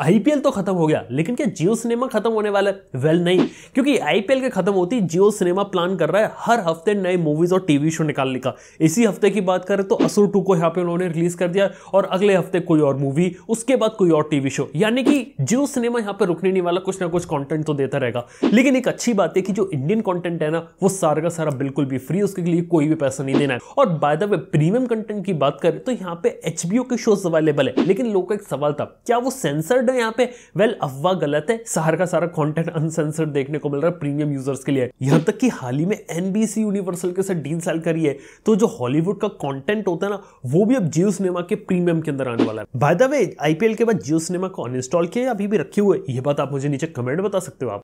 IPL तो खत्म हो गया लेकिन क्या जियो सिनेमा खत्म होने वाला है वेल नहीं क्योंकि आईपीएल के खत्म होती जियो सिनेमा प्लान कर रहा है हर हफ्ते नए मूवीज और टीवी शो निकालने का इसी हफ्ते की बात करें तो असुर टू को यहाँ पे उन्होंने रिलीज कर दिया और अगले हफ्ते कोई और मूवी उसके बाद कोई और टीवी शो यानी कि जियो सिनेमा यहाँ पे रुकने नहीं वाला कुछ ना कुछ कॉन्टेंट तो देता रहेगा लेकिन एक अच्छी बात है कि जो इंडियन कॉन्टेंट है ना वो सारा का सारा बिल्कुल भी फ्री उसके लिए कोई भी पैसा नहीं देना है और by the way premium content की बात करें तो यहाँ पे एचबीओ के शोज अवेलेबल है लेकिन लोगों का एक सवाल था क्या वो सेंसर्ड कॉन्टेंट है यहाँ पे वेल अफवाह गलत है सारा का सारा कॉन्टेंट अनसेंसर्ड देखने को मिल रहा है प्रीमियम यूजर्स के लिए यहाँ तक कि हाल ही में एनबीसी यूनिवर्सल के साथ डील सेल करी है तो जो हॉलीवुड का कॉन्टेंट होता है ना वो भी अब जियो सिनेमा के प्रीमियम के अंदर आने वाला है बाय द वे आईपीएल के बाद जियो सिनेमा को अनइंस्टॉल किया अभी भी रखे हुए ये बात आप मुझे नीचे कमेंट बता सकते हो आप